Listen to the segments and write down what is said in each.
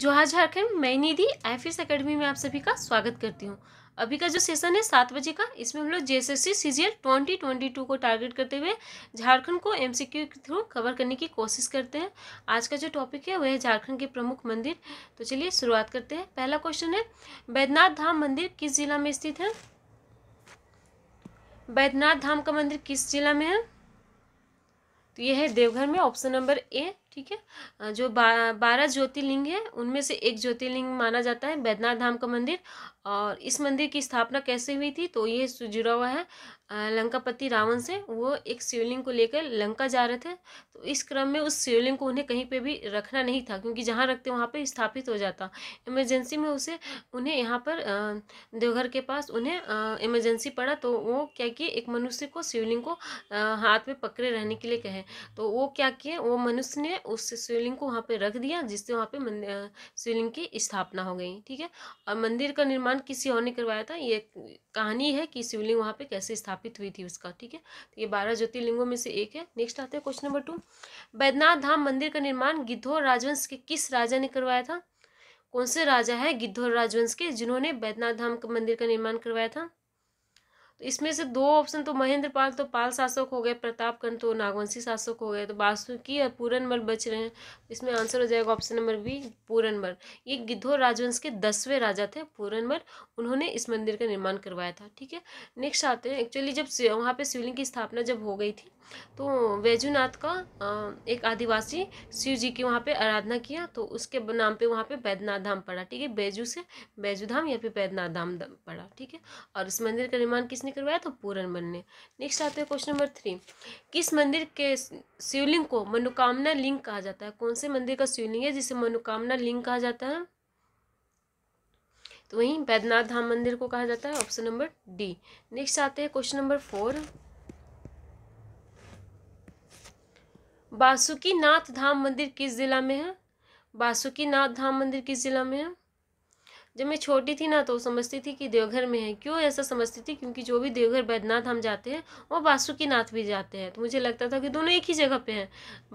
जोहार झारखंड मैं निधि आई अकेडमी में आप सभी का स्वागत करती हूँ अभी का जो सेशन है सात बजे का इसमें हम लोग J S S C C G L twenty twenty two को टारगेट करते हुए झारखंड को एम सी क्यू के थ्रू कवर करने की कोशिश करते हैं आज का जो टॉपिक है वह है झारखंड के प्रमुख मंदिर तो चलिए शुरुआत करते हैं पहला क्वेश्चन है बैद्यनाथ धाम मंदिर किस जिला में स्थित है बैद्यनाथ धाम का मंदिर किस जिला में है तो यह है देवघर में ऑप्शन नंबर ए ठीक है जो बा, बारह ज्योतिर्लिंग है उनमें से एक ज्योतिर्लिंग माना जाता है बैद्यनाथ धाम का मंदिर और इस मंदिर की स्थापना कैसे हुई थी तो ये जुड़ा हुआ है लंकापति रावण से वो एक शिवलिंग को लेकर लंका जा रहे थे तो इस क्रम में उस शिवलिंग को उन्हें कहीं पे भी रखना नहीं था क्योंकि जहाँ रखते वहाँ पे स्थापित हो जाता इमरजेंसी में उसे उन्हें यहाँ पर देवघर के पास उन्हें इमरजेंसी पड़ा तो वो क्या किए एक मनुष्य को शिवलिंग को हाथ में पकड़े रहने के लिए कहे तो वो क्या किए वो मनुष्य ने उस शिवलिंग को वहाँ पे रख दिया जिससे वहाँ पे शिवलिंग की स्थापना हो गई ठीक है और मंदिर का निर्माण किसी और ने करवाया था ये कहानी है कि शिवलिंग वहाँ पे कैसे स्थापित हुई थी उसका ठीक है तो ये बारह ज्योतिर्लिंगों में से एक है नेक्स्ट आते हैं question number two Baidyanath Dham मंदिर का निर्माण गिद्धौर राजवंश के किस राजा ने करवाया था कौन से राजा है गिद्धौर राजवंश के जिन्होंने बैद्यनाथ धाम मंदिर का निर्माण करवाया था इसमें से दो ऑप्शन तो महेंद्र पाल तो पाल शासक हो गए प्रतापगढ़ तो नागवंशी शासक हो गए तो बासुकी और पूरनमल बच रहे हैं इसमें आंसर हो जाएगा ऑप्शन नंबर बी पूरनमल ये गिद्धौर राजवंश के दसवें राजा थे पूरनमल उन्होंने इस मंदिर का निर्माण करवाया था ठीक है नेक्स्ट आते हैं एक्चुअली जब वहाँ पर शिवलिंग की स्थापना जब हो गई थी तो वैजुनाथ का एक आदिवासी शिव जी की वहाँ पे आराधना किया तो उसके नाम पे वहाँ पे बैद्यनाथ धाम पड़ा ठीक है बैजू से बैजू धाम या फिर बैद्यनाथ धाम पड़ा ठीक है और इस मंदिर का निर्माण किसने करवाया तो पूरन बन ने नेक्स्ट आते हैं क्वेश्चन नंबर थ्री किस मंदिर के शिवलिंग को मनोकामना लिंग कहा जाता है कौन से मंदिर का शिवलिंग है जिसे मनोकामना लिंग कहा जाता है तो वहीं बैद्यनाथ धाम मंदिर को कहा जाता है ऑप्शन नंबर डी नेक्स्ट आते हैं question number four Basukinath Dham मंदिर किस ज़िला में है बासुकी नाथ धाम मंदिर किस ज़िला में है जब मैं छोटी थी ना तो समझती थी कि देवघर में है क्यों ऐसा समझती थी क्योंकि जो भी देवघर बैद्यनाथ हम जाते हैं वो बासुकीनाथ भी जाते हैं तो मुझे लगता था कि दोनों एक ही जगह पे हैं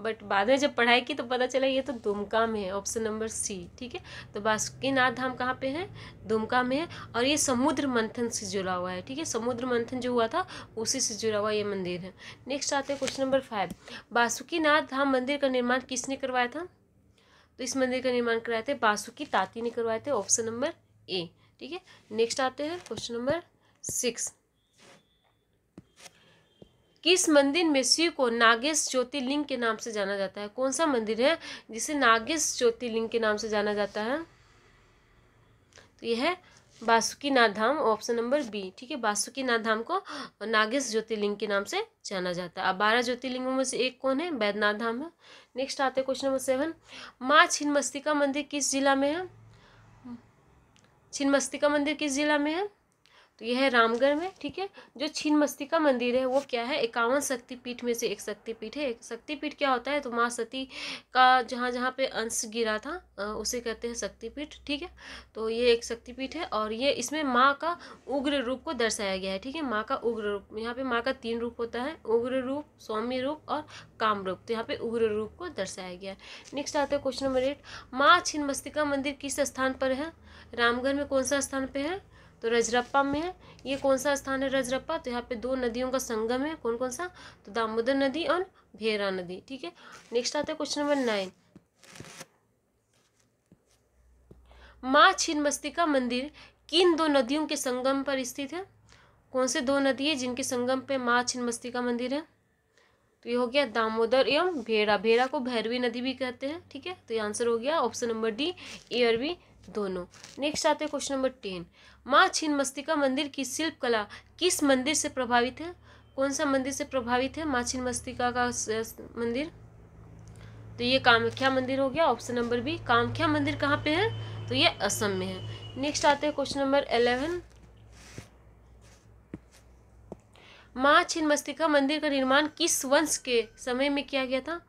बट बाद में जब पढ़ाई की तो पता चला ये तो दुमका में है ऑप्शन नंबर सी ठीक है तो बासुकीनाथ धाम कहाँ पर है दुमका में है और ये समुद्र मंथन से जुड़ा हुआ है ठीक है समुद्र मंथन जो हुआ था उसी से जुड़ा हुआ ये मंदिर है नेक्स्ट आते हैं question number five Basukinath Dham मंदिर का निर्माण किसने करवाया था तो इस मंदिर का निर्माण कराए थे बासुकी ताती ने करवाए थे ऑप्शन नंबर ए ठीक है नेक्स्ट आते हैं क्वेश्चन नंबर सिक्स किस मंदिर में शिव को नागेश ज्योतिर्लिंग के नाम से जाना जाता है कौन सा मंदिर है जिसे नागेश ज्योतिर्लिंग के नाम से जाना जाता है तो यह है Basukinath Dham option number B ठीक है बासुकीनाथ धाम को नागेश ज्योतिर्लिंग के नाम से जाना जाता है अब बारह ज्योतिर्लिंगों में से एक कौन है बैद्यनाथ धाम है नेक्स्ट आते हैं क्वेश्चन नंबर सेवन माँ छिन्मस्तिका मंदिर किस जिला में है छिन्मस्तिका मंदिर किस जिला में है तो यह है रामगढ़ में ठीक है जो छीन मस्ती का मंदिर है वो क्या है इक्यावन शक्तिपीठ में से एक शक्तिपीठ है एक शक्तिपीठ क्या होता है तो माँ सती का जहाँ जहाँ पे अंश गिरा था उसे कहते हैं शक्तिपीठ ठीक है तो ये एक शक्तिपीठ है और ये इसमें माँ का उग्र रूप को दर्शाया गया है ठीक है माँ का उग्र रूप यहाँ पे माँ का तीन रूप होता है उग्र रूप सौम्य रूप और काम रूप तो यहाँ पे उग्र रूप को दर्शाया गया है नेक्स्ट आता है क्वेश्चन नंबर एट माँ छिन्मस्तिका मंदिर किस स्थान पर है रामगढ़ में कौन सा स्थान पर है तो रजरप्पा में है ये कौन सा स्थान है रजरप्पा तो यहाँ पे दो नदियों का संगम है कौन कौन सा तो दामोदर नदी और भेरा नदी ठीक है नेक्स्ट आता है क्वेश्चन नंबर नाइन माँ छिन्मस्तिका मंदिर किन दो नदियों के संगम पर स्थित है कौन से दो नदी है जिनके संगम पे माँ का मंदिर है तो ये हो गया दामोदर एवं भेड़ा भेड़ा को भैरवी नदी भी कहते हैं ठीक है तो ये आंसर हो गया ऑप्शन नंबर डी एयरवी बी दोनों नेक्स्ट आते हैं क्वेश्चन नंबर टेन माँ छिन्न मस्तिका मंदिर की शिल्प कला किस मंदिर से प्रभावित है कौन सा मंदिर से प्रभावित है माँ छिन्न मस्तिका का मंदिर तो ये कामाख्या मंदिर हो गया ऑप्शन नंबर बी कामाख्या मंदिर कहाँ पे है तो ये असम में है नेक्स्ट आते हैं क्वेश्चन नंबर एलेवन माँ मस्तिका मंदिर का निर्माण किस वंश के समय में किया गया था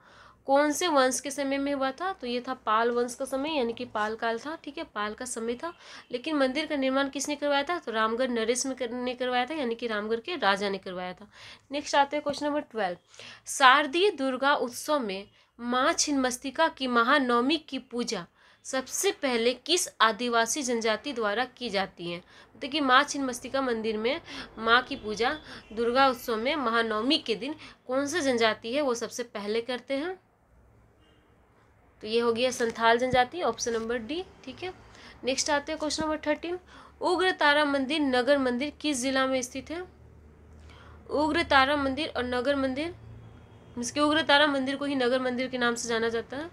कौन से वंश के समय में हुआ था तो ये था पाल वंश का समय यानी कि पाल काल था ठीक है पाल का समय था लेकिन मंदिर का निर्माण किसने करवाया था तो रामगढ़ नरेश ने करवाया था यानी कि रामगढ़ के राजा ने करवाया था नेक्स्ट आते हैं क्वेश्चन नंबर ट्वेल्व शारदीय दुर्गा उत्सव में माँ छिन्मस्तिका की महानवमी की पूजा सबसे पहले किस आदिवासी जनजाति द्वारा की जाती है तो देखिए माँ छिन्मस्तिका मंदिर में माँ की पूजा दुर्गा उत्सव में महानवमी के दिन कौन सा जनजाति है वो सबसे पहले करते हैं तो ये हो गया संथाल जनजाति ऑप्शन नंबर डी ठीक है नेक्स्ट आते हैं क्वेश्चन नंबर थर्टीन उग्र तारा मंदिर नगर मंदिर किस जिला में स्थित है उग्र तारा मंदिर और नगर मंदिर इसके उग्र तारा मंदिर को ही नगर मंदिर के नाम से जाना जाता है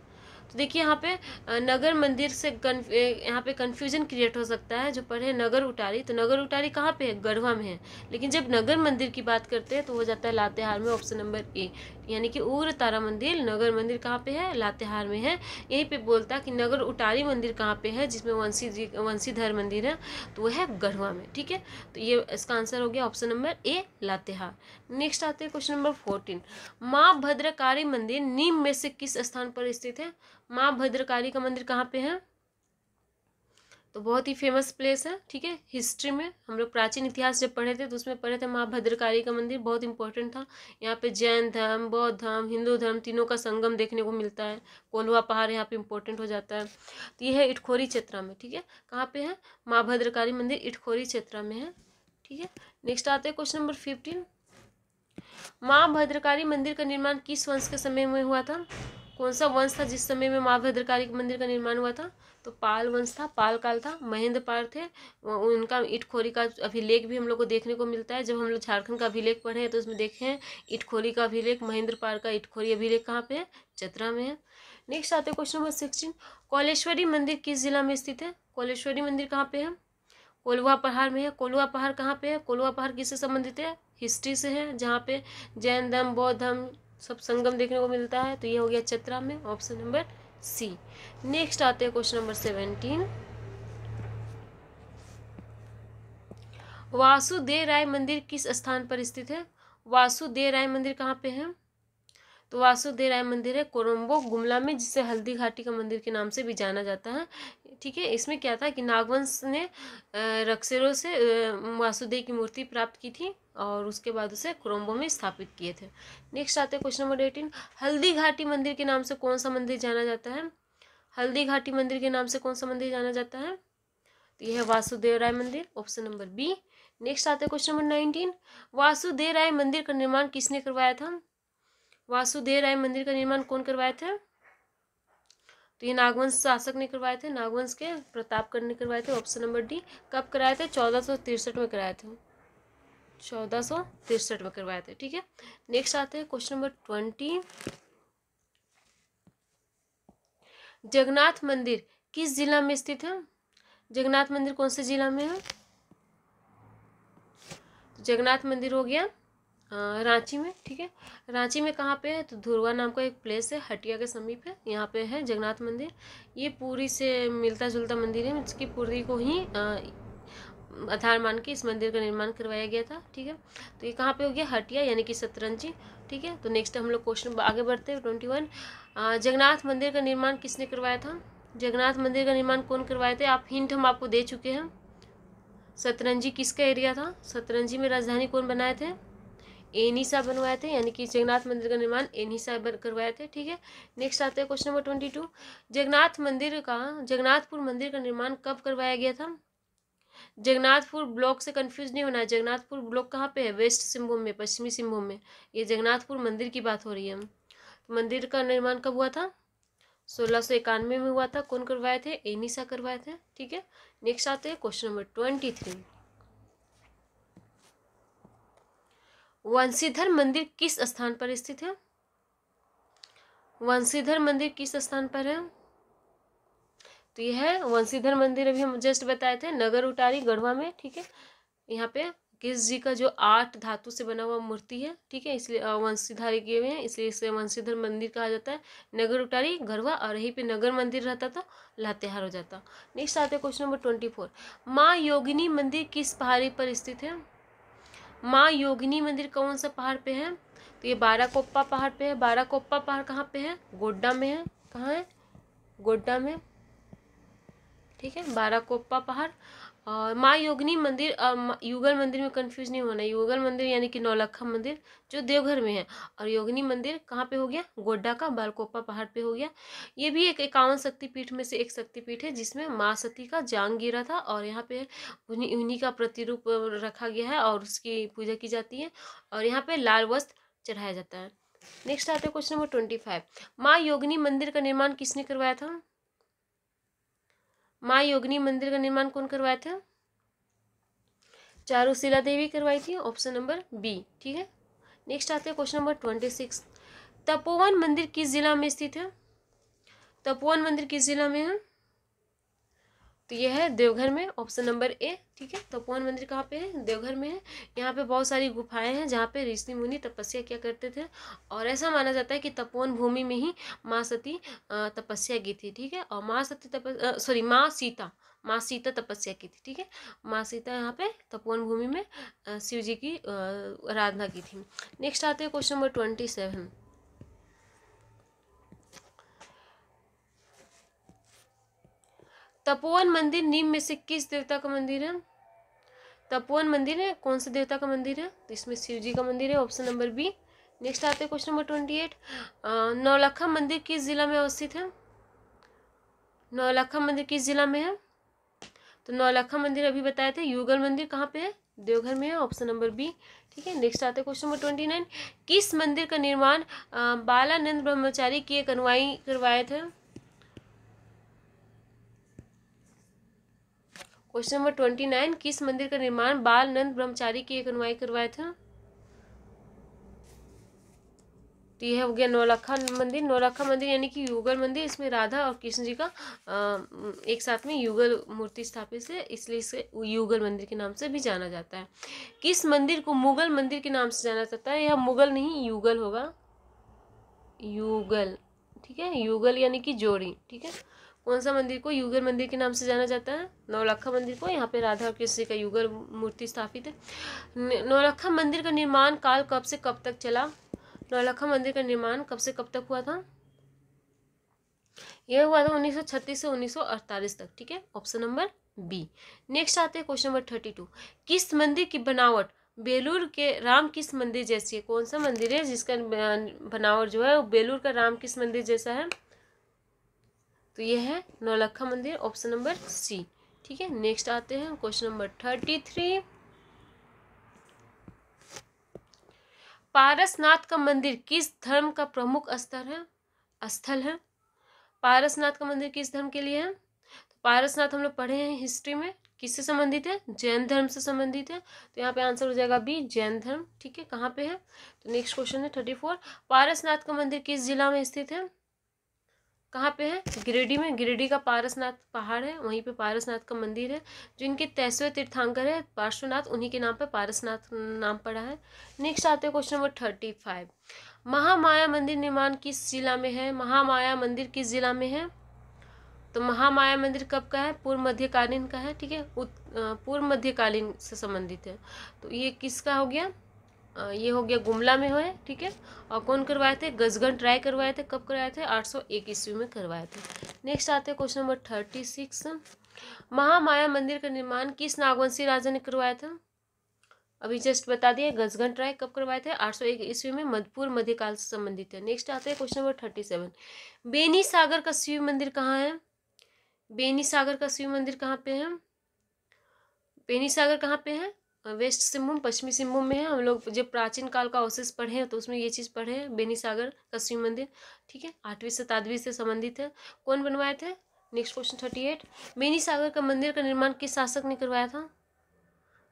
तो देखिए यहाँ पे नगर मंदिर से कन्फ यहाँ पे कन्फ्यूजन क्रिएट हो सकता है जो पढ़े नगर उटारी तो नगर उटारी कहाँ पे है गढ़वा में है लेकिन जब नगर मंदिर की बात करते हैं तो हो जाता है लातेहार में ऑप्शन नंबर ए यानी कि उग्र तारा मंदिर नगर मंदिर कहाँ पे है लातेहार में है यहीं पे बोलता कि नगर उटारी मंदिर कहाँ पे है जिसमें वंशी जी वंशीधर मंदिर है तो वह है गढ़वा में ठीक है तो ये इसका आंसर हो गया option number A Latehar next आते हैं क्वेश्चन नंबर फोर्टीन माँ भद्रकारी मंदिर नीम में से किस स्थान पर स्थित है माँ भद्रकारी का मंदिर कहाँ पे है तो बहुत ही फेमस प्लेस है ठीक है हिस्ट्री में हम लोग प्राचीन इतिहास जब पढ़े थे तो उसमें पढ़े थे माँ भद्रकाली का मंदिर बहुत इंपॉर्टेंट था यहाँ पे जैन धर्म बौद्ध धर्म हिंदू धर्म तीनों का संगम देखने को मिलता है कोलवा पहाड़ यहाँ पे इंपॉर्टेंट हो जाता है तो ये है इटखोरी क्षेत्रा में ठीक है कहाँ पर है माँ भद्रकाली मंदिर इटखोरी क्षेत्रा में है ठीक है नेक्स्ट आते हैं क्वेश्चन नंबर फिफ्टीन माँ भद्रकाली मंदिर का निर्माण किस वंश के समय में हुआ था कौन सा वंश था जिस समय में माँ भद्रकाली के मंदिर का निर्माण हुआ था तो पाल वंश था पाल काल था महेंद्र पाल थे उनका इटखोरी का अभिलेख भी हम लोग को देखने को मिलता है जब हम लोग झारखंड का अभिलेख पढ़े हैं तो उसमें देखें इटखोरी का अभिलेख महेंद्र पाल का इटखोरी अभिलेख कहाँ पे है चतरा में है नेक्स्ट आते हैं क्वेश्चन नंबर सिक्सटीन कोलेश्वरी मंदिर किस जिला में स्थित है कौलेश्वरी मंदिर कहाँ पर है कोलवा पहाड़ में है कोलुआ पहाड़ कहाँ पर है कोलुआ पहाड़ किससे संबंधित है हिस्ट्री से है जहाँ पे जैन धर्म बौद्ध धर्म सब संगम देखने को मिलता है तो ये हो गया चतरा में ऑप्शन नंबर सी नेक्स्ट आते हैं question number seventeen Vasudev Rai मंदिर किस स्थान पर स्थित है वासुदेव राय मंदिर कहाँ पे है तो वासुदेव राय मंदिर है कोरम्बो गुमला में जिसे हल्दी घाटी का मंदिर के नाम से भी जाना जाता है ठीक है इसमें क्या था कि नागवंश ने रक्सेरों से वासुदेव की मूर्ति प्राप्त की थी और उसके बाद उसे क्रोम्बो में स्थापित किए थे नेक्स्ट आते हैं क्वेश्चन नंबर एटीन हल्दी घाटी मंदिर के नाम से कौन सा मंदिर जाना जाता है हल्दी घाटी मंदिर के नाम से कौन सा मंदिर जाना जाता है तो यह है वासुदेव राय मंदिर ऑप्शन नंबर बी नेक्स्ट आते हैं question number nineteen Vasudev Rai मंदिर का निर्माण किसने करवाया था वासुदेव राय मंदिर का निर्माण कौन करवाए थे तो ये नागवंश शासक ने करवाए थे नागवंश के प्रतापगढ़ ने करवाए थे ऑप्शन नंबर डी कब कराए थे चौदह सौ तिरसठ में कराए थे चौदह सौ तिरसठ में करवाए थे ठीक है नेक्स्ट आते हैं क्वेश्चन नंबर ट्वेंटी जगन्नाथ मंदिर किस जिला में स्थित है जगन्नाथ मंदिर कौन से जिला में है जगन्नाथ मंदिर हो गया रांची में ठीक है रांची में कहाँ पे है तो धुरवा नाम का एक प्लेस है हटिया के समीप है यहाँ पे है जगन्नाथ मंदिर ये पूरी से मिलता जुलता मंदिर है इसकी पूरी को ही आ, आधार मान के इस मंदिर का निर्माण करवाया गया था ठीक है तो ये कहाँ पे हो गया हटिया यानी कि सतरंजी ठीक है तो नेक्स्ट हम लोग क्वेश्चन आगे बढ़ते हैं ट्वेंटी वन जगन्नाथ मंदिर का निर्माण किसने करवाया था जगन्नाथ मंदिर का निर्माण कौन करवाए थे आप हिंट हम आपको दे चुके हैं सतरंजी किसका एरिया था सतरंजी में राजधानी कौन बनाए थे एनी बनवाए थे यानी कि जगन्नाथ मंदिर का निर्माण एनी साहब करवाए थे ठीक है नेक्स्ट आते हैं question number twenty two Jagannath मंदिर का जगन्नाथपुर मंदिर का निर्माण कब करवाया गया था जगन्नाथपुर ब्लॉक से कंफ्यूज नहीं होना है जगन्नाथपुर ब्लॉक कहाँ पे है वेस्ट सिंहभूम में पश्चिमी सिंहभूम में ये जगन्नाथपुर मंदिर की बात हो रही है मंदिर का निर्माण कब हुआ था सोलह सौ इक्यानवे में हुआ था कौन करवाए थे एनिसा करवाए थे ठीक है नेक्स्ट आते हैं question number twenty three Vanshidhar मंदिर किस स्थान पर स्थित है वंशीधर मंदिर किस स्थान पर है तो यह है वंशीधर मंदिर अभी हम जस्ट बताए थे नगर उटारी गढ़वा में ठीक है यहाँ पे किस जी का जो आठ धातु से बना हुआ मूर्ति है ठीक है इसलिए वंशीधारी किए हुए हैं इसलिए इसे वंशीधर मंदिर कहा जाता है नगर उटारी गढ़वा और यहीं पे नगर मंदिर रहता तो लातेहार हो जाता नेक्स्ट आते क्वेश्चन नंबर ट्वेंटी फोर माँ योगिनी मंदिर किस पहाड़ी पर स्थित है माँ योगिनी मंदिर कौन सा पहाड़ पे है तो ये बारा कोप्पा पहाड़ पे है बारा कोप्पा पहाड़ कहाँ पे है गोड्डा में है कहाँ है गोड्डा में ठीक है बाराकोप्पा पहाड़ और माँ योगिनी मंदिर युगल मंदिर में कंफ्यूज नहीं होना युगल मंदिर यानी कि नौलखा मंदिर जो देवघर में है और योगिनी मंदिर कहाँ पे हो गया गोड्डा का बालकोप्पा पहाड़ पे हो गया ये भी एक इक्यावन शक्तिपीठ में से एक शक्तिपीठ है जिसमें माँ सती का जांग गिरा था और यहाँ पे उन्हीं उन्हीं का प्रतिरूप रखा गया है और उसकी पूजा की जाती है और यहाँ पे लाल वस्त्र चढ़ाया जाता है नेक्स्ट आते हैं क्वेश्चन नंबर ट्वेंटी फाइव माँ योगिनी मंदिर का निर्माण किसने करवाया था माँ योगिनी मंदिर का निर्माण कौन करवाया था चारू शिला देवी करवाई थी ऑप्शन नंबर बी ठीक है नेक्स्ट आते हैं question number twenty six Tapovan मंदिर किस जिला में स्थित है तपोवन मंदिर किस जिला में है तो ये है देवघर में ऑप्शन नंबर ए ठीक है तो पवन मंदिर कहाँ पे है देवघर में है यहाँ पे बहुत सारी गुफाएं हैं जहाँ पे ऋषि मुनि तपस्या किया करते थे और ऐसा माना जाता है कि तपोवन भूमि में ही माँ सती तपस्या की थी ठीक है और माँ सती तपस्या सॉरी माँ सीता माँ सीता तपस्या की थी ठीक है माँ सीता यहाँ पे तपोवन भूमि में शिव जी की आराधना की थी नेक्स्ट आते हैं question number twenty seven Tapovan मंदिर नीम में से किस देवता का मंदिर है तपोवन मंदिर है कौन सा देवता का मंदिर है तो इसमें शिव जी का मंदिर है ऑप्शन नंबर बी नेक्स्ट आते हैं question number twenty eight Naulakha मंदिर किस जिला में अवस्थित है नौलखा मंदिर किस जिला में है तो नौलखा मंदिर अभी बताए थे युगल मंदिर कहाँ पे है देवघर में है ऑप्शन नंबर बी ठीक है नेक्स्ट आते हैं क्वेश्चन नंबर ट्वेंटी नाइन किस मंदिर का निर्माण बालानंद ब्रह्मचारी की एक अनुवाई करवाए थे क्वेश्चन नंबर ट्वेंटी नाइन किस मंदिर का निर्माण बाल नंद ब्रह्मचारी की एक अनुवाई करवाए थे तो यह हो गया नौलखा मंदिर नौलखा मंदिर यानी कि युगल मंदिर इसमें राधा और कृष्ण जी का एक साथ में युगल मूर्ति स्थापित है इसलिए इसे युगल मंदिर के नाम से भी जाना जाता है किस मंदिर को मुगल मंदिर के नाम से जाना जाता है यह मुगल नहीं युगल होगा युगल ठीक है युगल यानी कि जोड़ी ठीक है कौन सा मंदिर को युगर मंदिर के नाम से जाना जाता है नौलखा मंदिर को यहाँ पे राधा और कृष्ण का युगर मूर्ति स्थापित है नौलखा मंदिर का निर्माण काल कब से कब तक चला नौलखा मंदिर का निर्माण कब से कब तक हुआ था यह हुआ था 1936 से 1948 तक ठीक है ऑप्शन नंबर बी नेक्स्ट आते हैं क्वेश्चन नंबर थर्टी टू किस मंदिर की बनावट बेलूर के राम किस मंदिर जैसी है कौन सा मंदिर है जिसका बनावट जो है वो बेलूर का राम किस मंदिर जैसा है तो ये है नौलखा मंदिर ऑप्शन नंबर सी ठीक है नेक्स्ट आते हैं question number thirty three Parasnath का मंदिर किस धर्म का प्रमुख स्थल है स्थल है पारसनाथ का मंदिर किस धर्म के लिए है तो पारसनाथ हम लोग पढ़े हैं हिस्ट्री में किससे संबंधित है जैन धर्म से संबंधित है तो यहाँ पे आंसर हो जाएगा बी जैन धर्म ठीक है कहाँ पे है तो नेक्स्ट क्वेश्चन है थर्टी फोर पारसनाथ का मंदिर किस जिला में स्थित है कहाँ पे है गिरिडीह में गिरिडीह का पारसनाथ पहाड़ है वहीं पे पारसनाथ का मंदिर है जो इनके तेसवें तीर्थांकर है पार्श्वनाथ उन्हीं के नाम पे पारसनाथ नाम पड़ा है नेक्स्ट आते हैं question number thirty five Mahamaya मंदिर निर्माण किस जिला में है महामाया मंदिर किस जिला में है तो महामाया मंदिर कब का है पूर्व मध्यकालीन का है ठीक है पूर्व मध्यकालीन से संबंधित है तो ये किसका हो गया ये हो गया गुमला में हुए ठीक है और कौन करवाए थे गजगन ट्राई करवाए थे कब करवाए थे आठ सौ एक ईस्वी में करवाए थे नेक्स्ट आते हैं question number thirty six Mahamaya मंदिर का निर्माण किस नागवंशी राजा ने करवाया था अभी जस्ट बता दिए गजगन ट्राय कब करवाए थे आठ सौ एक ईस्वी में मधपुर मध्यकाल से संबंधित है नेक्स्ट आते हैं question number thirty seven Beni Sagar का शिव मंदिर कहाँ है बेनी सागर का शिव मंदिर कहाँ पे है बेनी सागर कहाँ पे है वेस्ट सिंहभूम पश्चिमी सिंहभूम में है हम लोग जब प्राचीन काल का अवशेष पढ़े हैं तो उसमें ये चीज़ पढ़े हैं बेनी सागर का शिव मंदिर ठीक है आठवीं शताब्दी से संबंधित है कौन बनवाए थे next question thirty eight Beni Sagar का मंदिर का निर्माण किस शासक ने करवाया था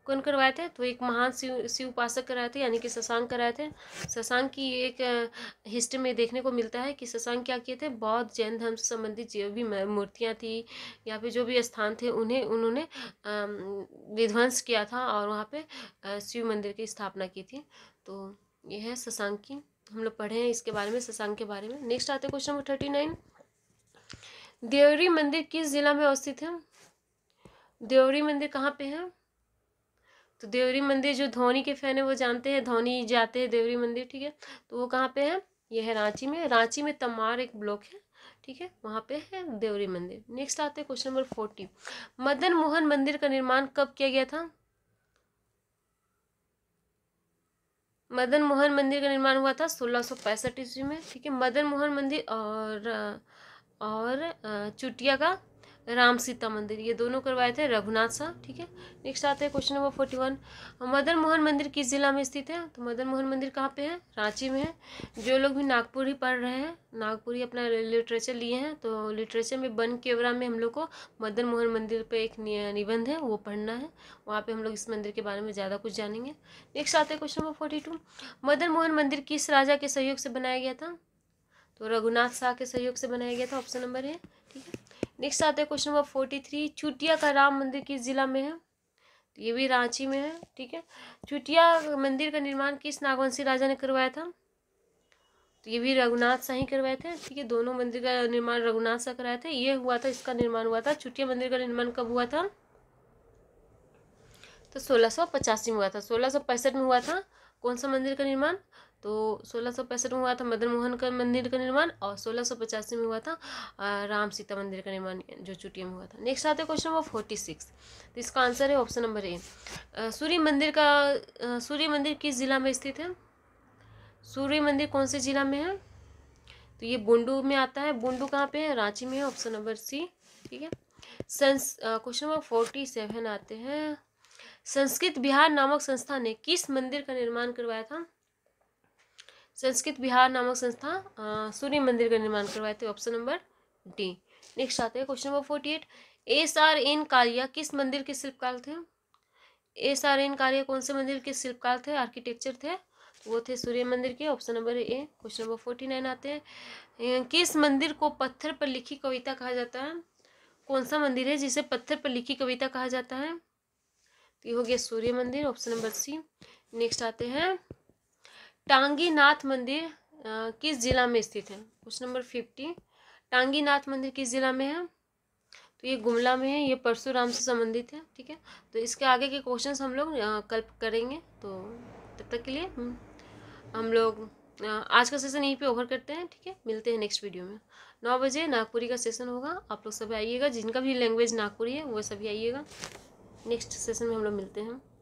कौन करवाए थे तो एक महान शिव शिव उपासक कराए थे यानी कि शशांक कराए थे शशांक की एक हिस्ट्री में देखने को मिलता है कि शशांक क्या किए थे बौद्ध जैन धर्म से संबंधित जो भी मूर्तियाँ थी या फिर जो भी स्थान थे उन्हें उन्होंने विध्वंस किया था और वहाँ पे शिव मंदिर की स्थापना की थी तो ये है शशांक की हम लोग पढ़े हैं इसके बारे में शशांक के बारे में नेक्स्ट आते question number thirty nine Deori मंदिर किस जिला में अवस्थित है देवरी मंदिर कहाँ पे है तो देवरी मंदिर जो धोनी के फ़ैन है वो जानते हैं धोनी जाते हैं देवरी मंदिर ठीक है तो वो कहाँ पे है ये है रांची में रांची में तमार एक ब्लॉक है ठीक है वहाँ पे है देवरी मंदिर नेक्स्ट आते हैं question number forty Madan Mohan मंदिर का निर्माण कब किया गया था मदन मोहन मंदिर का निर्माण हुआ था सोलह सौ पैंसठ ईस्वी में ठीक है मदन मोहन मंदिर और और चुटिया का राम सीता मंदिर ये दोनों करवाए थे रघुनाथ साहब ठीक है नेक्स्ट आते हैं question number forty one Madan Mohan मंदिर किस जिला में स्थित है तो मदन मोहन मंदिर कहाँ पे है रांची में है जो लोग भी नागपुर ही पढ़ रहे हैं नागपुर ही अपना लिटरेचर लिए हैं तो लिटरेचर में बन केवरा में हम लोग को मदन मोहन मंदिर पर एक निबंध है वो पढ़ना है वहाँ पर हम लोग इस मंदिर के बारे में ज़्यादा कुछ जानेंगे नेक्स्ट आते हैं question number forty two Madan Mohan मंदिर किस राजा के सहयोग से बनाया गया था तो रघुनाथ शाह के सहयोग से बनाया गया था ऑप्शन नंबर है ठीक है नेक्स्ट आते हैं question number forty three Chutia का राम मंदिर किस जिला में है तो ये भी रांची में है ठीक है चुटिया मंदिर का निर्माण किस नागवंशी राजा ने करवाया था तो ये भी रघुनाथ शाही करवाए थे ठीक है दोनों मंदिर का निर्माण रघुनाथ शाह कराए थे ये हुआ था इसका निर्माण हुआ था चुटिया मंदिर का निर्माण कब हुआ था तो सोलह सौ पचासी में हुआ था सोलह सौ पैंसठ में हुआ था कौन सा मंदिर का निर्माण तो सोलह सौ पैंसठ में हुआ था मदन मोहन का मंदिर का निर्माण और सोलह सौ पचासी में हुआ था राम सीता मंदिर का निर्माण जो चुटिया में हुआ था नेक्स्ट आता है क्वेश्चन नंबर फोर्टी सिक्स तो इसका आंसर है ऑप्शन नंबर ए सूर्य मंदिर का सूर्य मंदिर किस जिला में स्थित है सूर्य मंदिर कौन से जिला में है तो ये बुंडू में आता है बुंडू कहाँ पे है रांची में है ऑप्शन नंबर सी ठीक है संस क्वेश्चन नंबर फोर्टी सेवन आते हैं संस्कृत बिहार नामक संस्था ने किस मंदिर का निर्माण करवाया था संस्कृत बिहार नामक संस्था सूर्य मंदिर का निर्माण करवाए थे ऑप्शन नंबर डी नेक्स्ट आते हैं question number forty eight S R N Kalia किस मंदिर के शिल्पकार थे एस आर एन कालिया कौन से मंदिर के शिल्पकार थे आर्किटेक्चर थे वो थे सूर्य मंदिर के option number A question number forty nine आते हैं किस मंदिर को पत्थर पर लिखी कविता कहा जाता है कौन सा मंदिर है जिसे पत्थर पर लिखी कविता कहा जाता है तो ये हो गया सूर्य मंदिर ऑप्शन नंबर सी नेक्स्ट आते हैं टांगी नाथ मंदिर किस जिला में स्थित है क्वेश्चन नंबर फिफ्टी टांगी नाथ मंदिर किस जिला में है तो ये गुमला में है ये परशुराम से संबंधित है ठीक है तो इसके आगे के क्वेश्चंस हम लोग कल्प करेंगे तो तब तक के लिए हम लोग आज का सेशन यहीं पे ओवर करते हैं ठीक है मिलते हैं नेक्स्ट वीडियो में नौ बजे नागपुरी का सेशन होगा आप लोग सभी आइएगा जिनका भी लैंग्वेज नागपुरी है वो सभी आइएगा नेक्स्ट सेशन में हम लोग मिलते हैं